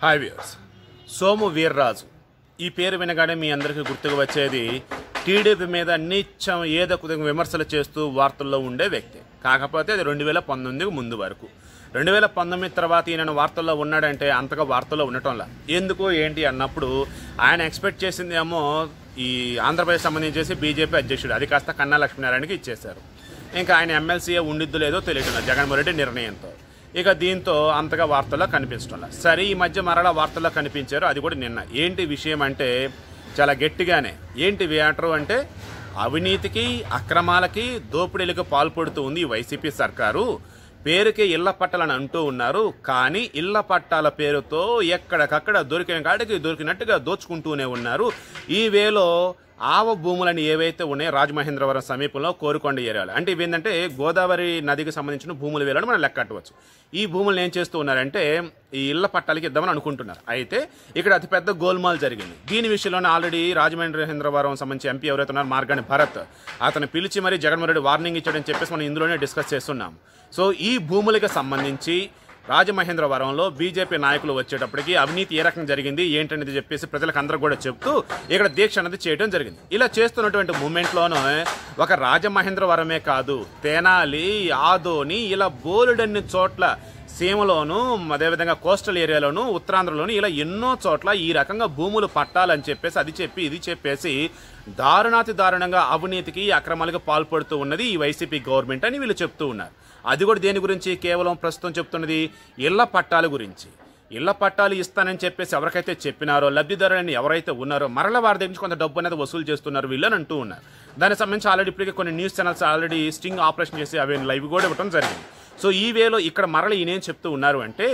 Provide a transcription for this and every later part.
hi viewers Somu Veerraju ఈ పేరు వినగానే మీ అందరికీ గుర్తుకు వచ్చేది టీడీపీ మీద నిత్యం ఏదో కొద్దిగా విమర్శలు చేస్తూ వార్తల్లో ఉండే వ్యక్తి కాకపోతే అది రెండు వేల పంతొమ్మిదికి ముందు వరకు రెండు వేల పంతొమ్మిది తర్వాత ఈయన వార్తల్లో ఉన్నాడంటే అంతగా వార్తల్లో ఉండటంలా ఎందుకు ఏంటి అన్నప్పుడు ఆయన ఎక్స్పెక్ట్ చేసిందేమో ఈ ఆంధ్రప్రదేశ్ సంబంధించేసి బీజేపీ అధ్యక్షుడు అది కాస్త కన్నా లక్ష్మీనారాయణకి ఇచ్చేశారు ఇంకా ఆయన ఎమ్మెల్సీఏ ఉండిద్దు లేదో తెలియకుండా జగన్మోహన్ రెడ్డి నిర్ణయంతో ఇక దీంతో అంతగా వార్తల్లో కనిపించడంలా సరే ఈ మధ్య మరలా వార్తల్లో కనిపించారు అది కూడా నిన్న ఏంటి విషయం అంటే చాలా గట్టిగానే ఏంటి వ్యాటరు అంటే అవినీతికి అక్రమాలకి దోపిడీలకు పాల్పడుతూ ఉంది ఈ వైసీపీ సర్కారు పేరుకే ఇళ్ల పట్టాలని అంటూ ఉన్నారు కానీ ఇళ్ల పట్టాల పేరుతో ఎక్కడికక్కడ దొరికిన కాడికి దొరికినట్టుగా దోచుకుంటూనే ఉన్నారు ఈ వేలో ఆవ భూములని ఏవైతే ఉన్నాయో రాజమహేంద్రవరం సమీపంలో కోరుకొండ ఏరియాలు అంటే ఏంటంటే గోదావరి నదికి సంబంధించిన భూములు వేయాలని మనం లెక్క కట్టవచ్చు ఈ భూములను ఏం చేస్తూ ఉన్నారంటే ఈ ఇళ్ల పట్టాలకి ఇద్దామని అనుకుంటున్నారు అయితే ఇక్కడ అతిపెద్ద గోల్మాల్ జరిగింది దీని విషయంలోనే ఆల్రెడీ రాజమహేంద్రవరం సంబంధించి ఎంపీ ఎవరైతే ఉన్నారో మార్గాన్ని భరత్ అతను పిలిచి మరీ జగన్మోహన్ రెడ్డి వార్నింగ్ ఇచ్చాడని చెప్పేసి మనం ఇందులోనే డిస్కస్ చేస్తున్నాం సో ఈ భూములకు సంబంధించి రాజమహేంద్రవరంలో బీజేపీ నాయకులు వచ్చేటప్పటికి అవినీతి ఏ రకంగా జరిగింది ఏంటనేది చెప్పేసి ప్రజలకు అందరూ కూడా చెప్తూ ఇక్కడ దీక్ష అనేది చేయడం జరిగింది ఇలా చేస్తున్నటువంటి మూమెంట్లోనూ ఒక రాజమహేంద్రవరమే కాదు తెనాలి ఆదోని ఇలా బోలుడన్ని చోట్ల సీమలోను అదేవిధంగా కోస్టల్ ఏరియాలోను ఉత్తరాంధ్రలోను ఇలా ఎన్నో చోట్ల ఈ రకంగా భూములు పట్టాలని చెప్పేసి అది చెప్పి ఇది చెప్పేసి దారుణాతి దారుణంగా అవినీతికి అక్రమాలకు పాల్పడుతూ ఉన్నది ఈ వైసీపీ గవర్నమెంట్ అని వీళ్ళు చెప్తూ ఉన్నారు అది కూడా దేని గురించి కేవలం ప్రస్తుతం చెప్తున్నది ఇళ్ల పట్టాల గురించి ఇళ్ల పట్టాలు ఇస్తానని చెప్పేసి ఎవరికైతే చెప్పినారో లబ్ధిదారులని ఎవరైతే ఉన్నారో మరల వారి దగ్గర నుంచి కొంత డబ్బు అనేది వసూలు చేస్తున్నారు వీళ్ళని అంటూ ఉన్నారు దానికి సంబంధించి ఆల్రెడీ ఇప్పటికే కొన్ని news channels already sting operation చేసి అవి లైవ్ కూడా ఇవ్వడం జరిగింది సో ఈ వేలో ఇక్కడ మరలి ఈయనేం చెప్తూ ఉన్నారు అంటే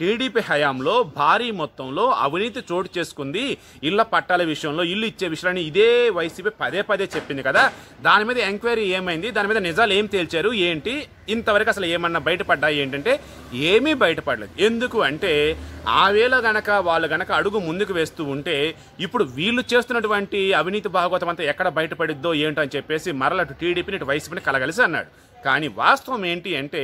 టీడీపీ హయాంలో భారీ మొత్తంలో అవినీతి చోటు చేసుకుంది ఇళ్ల పట్టాల విషయంలో ఇల్లు ఇచ్చే విషయాన్ని ఇదే వైసీపీ పదే పదే చెప్పింది కదా దాని మీద ఎంక్వైరీ ఏమైంది దాని మీద నిజాలు ఏం తేల్చారు ఏంటి ఇంతవరకు అసలు ఏమన్నా బయటపడ్డా ఏంటంటే ఏమీ బయటపడలేదు ఎందుకు అంటే ఆ వేళ గనక వాళ్ళు గనక అడుగు ముందుకు వేస్తూ ఉంటే ఇప్పుడు వీళ్ళు చేస్తున్నటువంటి అవినీతి భాగవతం అంతా ఎక్కడ బయటపడిద్దో ఏంటో అని చెప్పేసి మరల అటు టీడీపీని ఇటు వైసీపీని కలగలిసి అన్నాడు కానీ వాస్తవం ఏంటి అంటే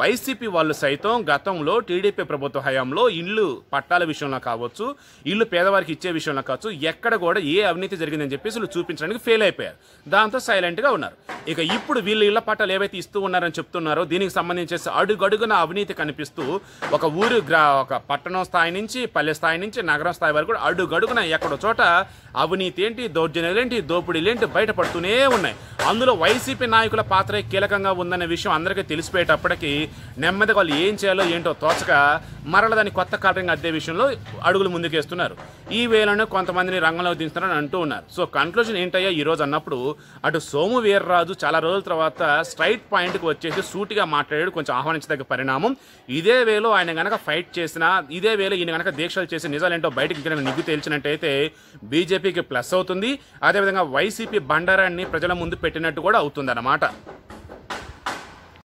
వైసీపీ వాళ్ళు సైతం గతంలో టీడీపీ ప్రభుత్వం ప్రభుత్వ హయాంలో ఇళ్ళు పట్టాల విషయంలో కావచ్చు ఇళ్ళు పేదవారికి ఇచ్చే విషయంలో కావచ్చు ఎక్కడ కూడా ఏ అవినీతి జరిగిందని చెప్పేసి వీళ్ళు చూపించడానికి ఫెయిల్ అయిపోయారు దాంతో సైలెంట్గా ఉన్నారు ఇక ఇప్పుడు వీళ్ళు ఇళ్ల పట్టాలు ఏవైతే ఇస్తూ ఉన్నారని చెప్తున్నారో దీనికి సంబంధించేసి అడుగడుగున అవినీతి కనిపిస్తూ ఒక ఊరు గ్రా ఒక పట్టణం స్థాయి నుంచి పల్లె స్థాయి నుంచి నగరం స్థాయి వరకు కూడా అడుగడుగున ఎక్కడో చోట అవినీతి ఏంటి దౌర్జన్యాలేంటి దోపిడీలేంటి బయటపడుతూనే ఉన్నాయి అందులో వైసీపీ నాయకుల పాత్ర కీలకంగా ఉందనే విషయం అందరికీ తెలిసిపోయేటప్పటికీ నెమ్మదిగా వాళ్ళు ఏం చేయాలో ఏంటో తోచక మరల దాన్ని కొత్త కలరింగ్ అద్దే విషయంలో అడుగులు ముందుకేస్తున్నారు ఈ వేలను కొంతమందిని రంగంలో దించుతున్నారని అంటూ ఉన్నారు సో కన్క్లూజన్ ఏంటయ్యా ఈరోజు అన్నప్పుడు అటు సోము వీర్రాజు చాలా రోజుల తర్వాత స్ట్రైట్ పాయింట్కి వచ్చేసి సూటిగా మాట్లాడాడు కొంచెం ఆహ్వానించదగ్గ పరిణామం ఇదే వేలో ఆయన కనుక ఫైట్ చేసిన ఇదే వేలో ఈయన కనుక దీక్షలు చేసి నిజాలేంటో బయటకు కనుక నిగ్గు తేల్చినట్టయితే బీజేపీకి ప్లస్ అవుతుంది అదేవిధంగా వైసీపీ బండారాన్ని ప్రజల ముందు పెట్టినట్టు కూడా అవుతుందన్నమాట